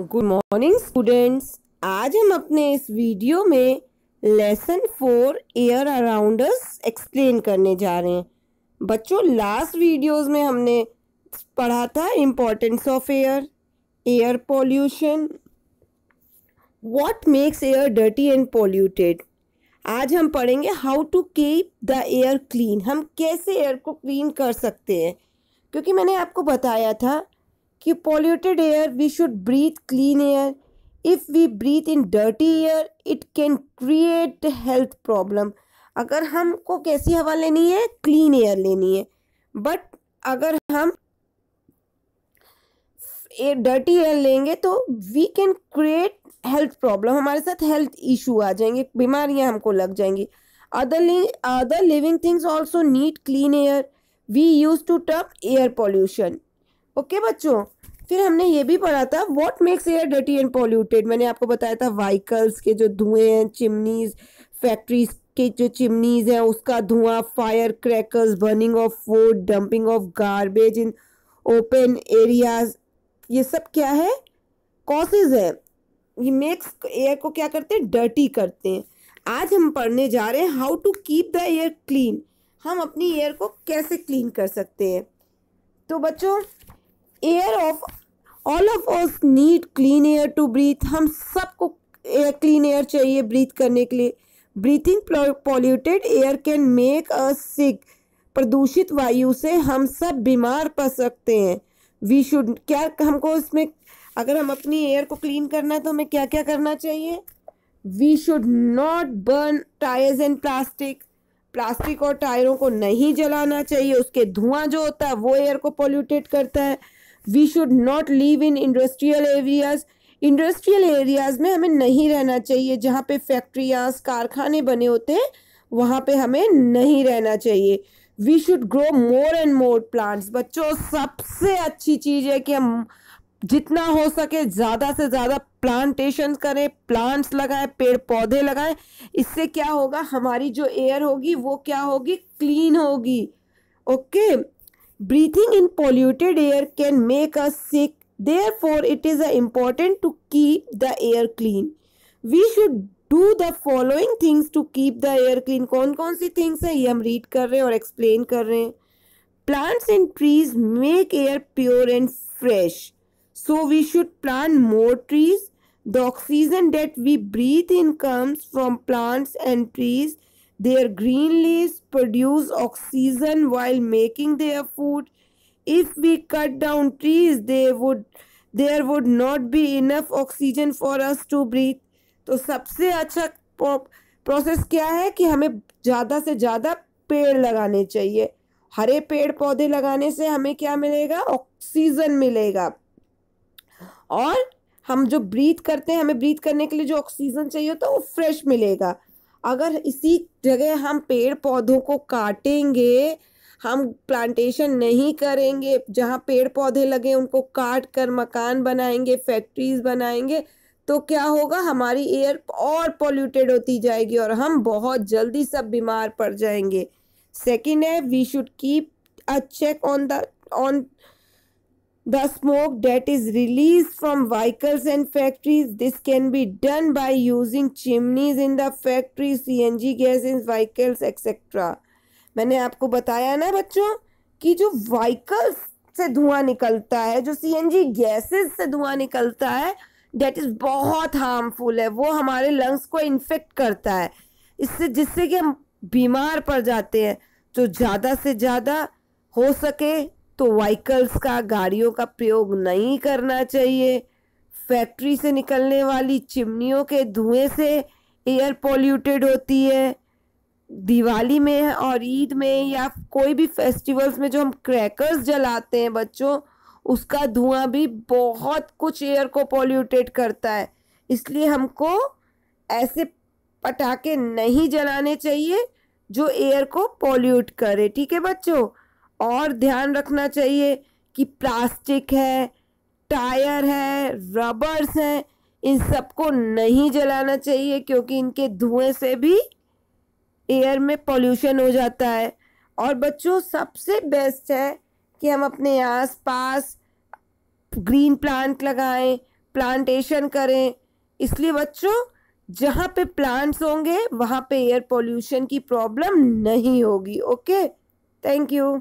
Good morning students आज हम अपने इस वीडियो में lesson four air around us explain करने जा रहे हैं बच्चों लास्ट वीडियोस में हमने पढ़ा था importance of air air pollution what makes air dirty and polluted आज हम पढ़ेंगे how to keep the air clean हम कैसे एयर को क्लीन कर सकते हैं क्योंकि मैंने आपको बताया था कि polluted air we should breathe clean air if we breathe in dirty air it can create health problem अगर हमको कैसी हवा लेनी है क्लीन एयर लेनी है बट अगर हम एयर डर्टी एयर लेंगे तो we can create health problem हमारे साथ हेल्थ इशू आ जाएंगे बीमारियां हमको लग जाएंगी other other living things also need clean air we use to stop air pollution okay बच्चों फिर हमने ये भी पढ़ा था what makes air dirty and polluted मैंने आपको बताया था व्हीकल्स के जो धुएं हैं चिमनीज फैक्ट्रीज के जो चिमनीज हैं उसका धुआं fire crackers burning of food dumping of garbage in open areas ये सब क्या है कॉसेज है ये मेक्स एयर को क्या करते हैं डर्टी करते हैं आज हम पढ़ने जा रहे हैं how to keep the air clean हम अपनी एयर को कैसे क्लीन कर सकते हैं तो बच्चों all of us need clean air to breathe हम सबको एयर क्लीन एयर चाहिए ब्रीथ करने के लिए breathing polluted air can make a sick प्रदूषित वायु से हम सब बीमार पड़ सकते हैं वी शुड क्या हमको इसमें अगर हम अपनी एयर को क्लीन करना है तो हमें क्या क्या करना चाहिए we should not burn tyres and plastic plastic और टायरों को नहीं जलाना चाहिए उसके धुआं जो होता है वो एयर को पॉल्यूटेड करता है we should not live in industrial areas industrial areas में हमें नहीं रहना चाहिए जहाँ पे फैक्ट्रियाज कारखाने बने होते हैं वहाँ पे हमें नहीं रहना चाहिए we should grow more and more plants बच्चों सबसे अच्छी चीज़ है कि हम जितना हो सके ज़्यादा से ज़्यादा प्लांटेशन करें प्लांट्स लगाएं पेड़ पौधे लगाएं इससे क्या होगा हमारी जो एयर होगी वो क्या होगी क्लीन होगी okay okay? Breathing in polluted air can make us sick. Therefore, it is important to keep the air clean. We should do the following things to keep the air clean. कौन कौन सी things हैं ये हम read कर रहे और explain कर रहे हैं. Plants and trees make air pure and fresh. So we should plant more trees. The oxygen that we breathe in comes from plants and trees. Their green leaves produce oxygen while making their food. If we cut down trees, they would there would not be enough oxygen for us to breathe. to sabse acha process kya hai ki hame zyada se zyada ped lagane chahiye हरे पेड़ पौधे लगाने से हमें क्या मिलेगा oxygen मिलेगा और हम जो ब्रीथ करते हैं हमें ब्रीथ करने के लिए जो ऑक्सीजन चाहिए होता है वो फ्रेश मिलेगा अगर इसी जगह हम पेड़ पौधों को काटेंगे हम प्लांटेशन नहीं करेंगे जहाँ पेड़ पौधे लगे उनको काट कर मकान बनाएंगे फैक्ट्रीज बनाएंगे तो क्या होगा हमारी एयर और पोल्यूटेड होती जाएगी और हम बहुत जल्दी सब बीमार पड़ जाएंगे सेकेंड है we should keep a check on the on the smoke that is release from vehicles and factories this can be done by using chimneys in the factory C N G gas in vehicles etcetera मैंने आपको बताया ना बच्चों कि जो vehicles से धुआं निकलता है जो सी एन जी गैसेज से धुआं निकलता है डेट इज बहुत हार्मफुल है वो हमारे लंग्स को इन्फेक्ट करता है इससे जिससे कि हम बीमार पड़ जाते हैं तो ज़्यादा से ज़्यादा हो सके तो व्हीकल्स का गाड़ियों का प्रयोग नहीं करना चाहिए फैक्ट्री से निकलने वाली चिमनियों के धुएं से एयर पोल्यूटेड होती है दिवाली में और ईद में या कोई भी फेस्टिवल्स में जो हम क्रैकर्स जलाते हैं बच्चों उसका धुआं भी बहुत कुछ एयर को पोल्यूटेड करता है इसलिए हमको ऐसे पटाखे नहीं जलाने चाहिए जो एयर को पोल्यूट करे ठीक है बच्चों और ध्यान रखना चाहिए कि प्लास्टिक है टायर है रबर्स हैं इन सबको नहीं जलाना चाहिए क्योंकि इनके धुएं से भी एयर में पॉल्यूशन हो जाता है और बच्चों सबसे बेस्ट है कि हम अपने आस पास ग्रीन प्लांट लगाएं प्लांटेशन करें इसलिए बच्चों जहाँ पे प्लांट्स होंगे वहाँ पे एयर पॉल्यूशन की प्रॉब्लम नहीं होगी ओके थैंक यू